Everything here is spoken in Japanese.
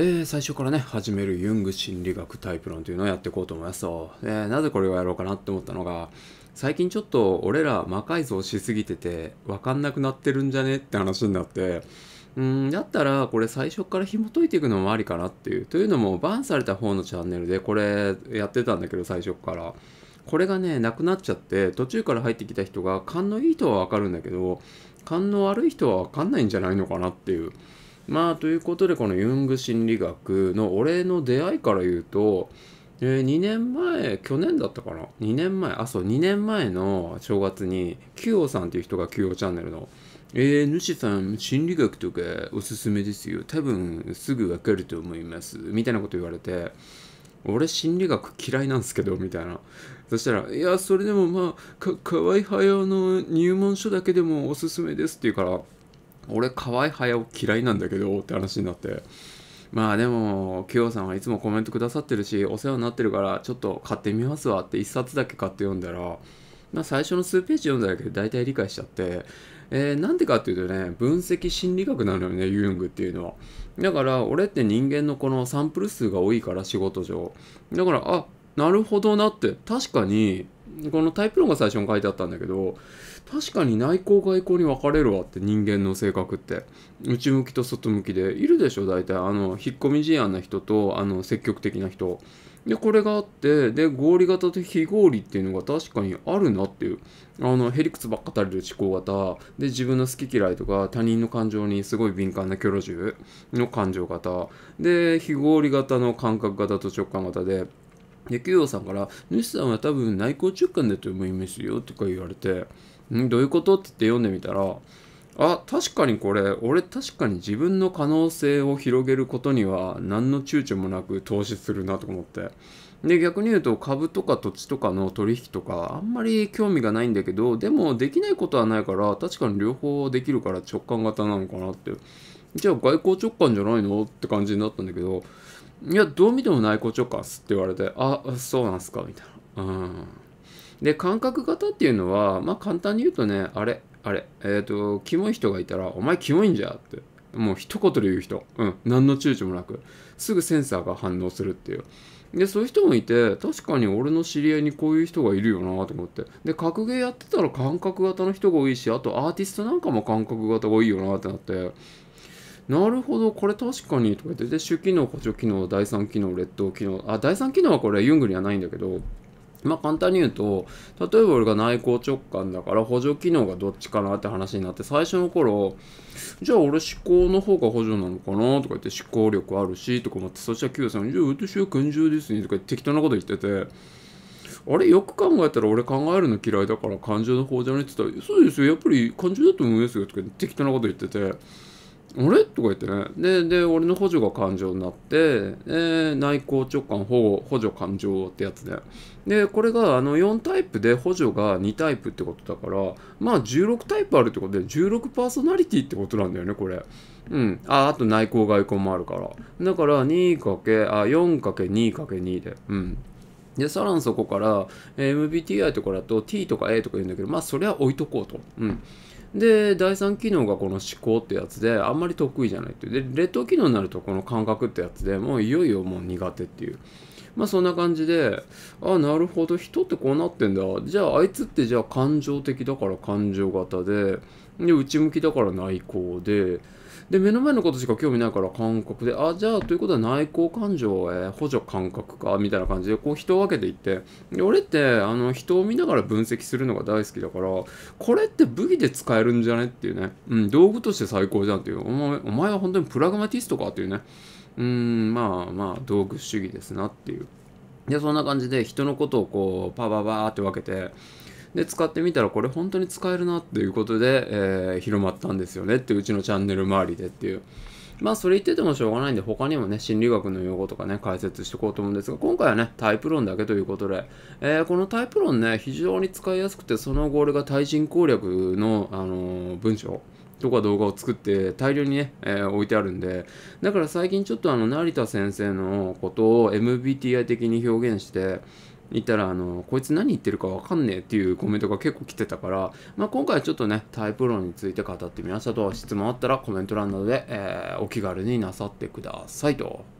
えー、最初からね、始めるユング心理学タイプ論というのをやっていこうと思いますと、えー、なぜこれをやろうかなって思ったのが、最近ちょっと俺ら魔改造しすぎてて、わかんなくなってるんじゃねって話になって、うん、だったらこれ最初から紐解いていくのもありかなっていう。というのも、バンされた方のチャンネルでこれやってたんだけど、最初から。これがね、なくなっちゃって、途中から入ってきた人が、勘のいい人はわかるんだけど、勘の悪い人はわかんないんじゃないのかなっていう。まあということでこのユング心理学の俺の出会いから言うと、えー、2年前去年だったかな2年前あそう2年前の正月に q 王さんっていう人が q 王チャンネルのえー、主さん、心理学とかおすすめですよ。多分すぐわかると思います。みたいなこと言われて、俺心理学嫌いなんすけど、みたいな。そしたら、いや、それでもまあ、か河合駿の入門書だけでもおすすめですって言うから、俺河合駿嫌いなんだけどって話になってまあでも KO さんはいつもコメントくださってるしお世話になってるからちょっと買ってみますわって1冊だけ買って読んだらまあ、最初の数ページ読んだだけで大体理解しちゃって、えー、なんでかっていうとね分析心理学なのよねユーングっていうのはだから俺って人間のこのサンプル数が多いから仕事上だからあなるほどなって確かにこのタイプ論が最初に書いてあったんだけど確かに内向外向に分かれるわって人間の性格って内向きと外向きでいるでしょ大体あの引っ込み思案な人とあの積極的な人でこれがあってで合理型と非合理っていうのが確かにあるなっていうあのへりくつばっか垂れる思考型で自分の好き嫌いとか他人の感情にすごい敏感なキョロジュの感情型で非合理型の感覚型と直感型で野球王さんから、主さんは多分内向中間だと思いますよとか言われて、んどういうことって言って読んでみたら、あ、確かにこれ、俺確かに自分の可能性を広げることには何の躊躇もなく投資するなと思って。で、逆に言うと株とか土地とかの取引とかあんまり興味がないんだけど、でもできないことはないから、確かに両方できるから直感型なのかなって。じゃあ外交直感じゃないのって感じになったんだけど、いや、どう見ても内向直感っすって言われて、あ、そうなんすか、みたいな。うん。で、感覚型っていうのは、まあ簡単に言うとね、あれ、あれ、えっ、ー、と、キモい人がいたら、お前キモいんじゃって。もう一言で言う人。うん。何の躊躇もなく。すぐセンサーが反応するっていう。で、そういう人もいて、確かに俺の知り合いにこういう人がいるよなと思って。で、格ゲーやってたら感覚型の人が多いし、あとアーティストなんかも感覚型が多いよなってなって。なるほど、これ確かに、とか言って、で、主機能、補助機能、第三機能、劣等機能、あ、第三機能はこれ、ユングにはないんだけど、まあ簡単に言うと、例えば俺が内向直感だから補助機能がどっちかなって話になって、最初の頃、じゃあ俺思考の方が補助なのかなとか言って思考力あるし、とか思って、そしたら Q さん、じゃあ私は感情ですね、とか適当なこと言ってて、あれよく考えたら俺考えるの嫌いだから感情の方じゃないって言ったら、そうですよ、やっぱり感情だと思いますよ、とか適当なこと言ってて、あれとか言ってね。で、で、俺の補助が感情になって、え内向直感保護、補助感情ってやつで。で、これがあの4タイプで補助が2タイプってことだから、まあ16タイプあるってことで、16パーソナリティってことなんだよね、これ。うん。あ、あと内向外向もあるから。だから 2× あ、4×2×2 で。うん。で、さらにそこから、MBTI とかだと T とか A とか言うんだけど、まあそれは置いとこうと。うん。で第三機能がこの思考ってやつであんまり得意じゃないっていうで劣等機能になるとこの感覚ってやつでもういよいよもう苦手っていうまあそんな感じであなるほど人ってこうなってんだじゃああいつってじゃあ感情的だから感情型でで、内向きだから内向で、で、目の前のことしか興味ないから感覚で、あ、じゃあ、ということは内向感情、へ補助感覚か、みたいな感じで、こう人を分けていって、で俺って、あの、人を見ながら分析するのが大好きだから、これって武器で使えるんじゃねっていうね、うん、道具として最高じゃんっていう、お前お前は本当にプラグマティストかっていうね、うん、まあまあ、道具主義ですなっていう。で、そんな感じで人のことをこう、パパパーって分けて、で使ってみたらこれ本当に使えるなっていうことで、えー、広まったんですよねってうちのチャンネル周りでっていうまあそれ言っててもしょうがないんで他にもね心理学の用語とかね解説していこうと思うんですが今回はねタイプ論だけということで、えこのタイプ論ね非常に使いやすくてその後俺が対人攻略の、あの文章とか動画を作って大量にね、え置いてあるんで、だから最近ちょっとあの、成田先生のことを MBTI 的に表現して、言ったら、あの、こいつ何言ってるかわかんねえっていうコメントが結構来てたから、まあ、今回はちょっとね、タイプ論について語ってみましたと、質問あったらコメント欄などで、えー、お気軽になさってくださいと。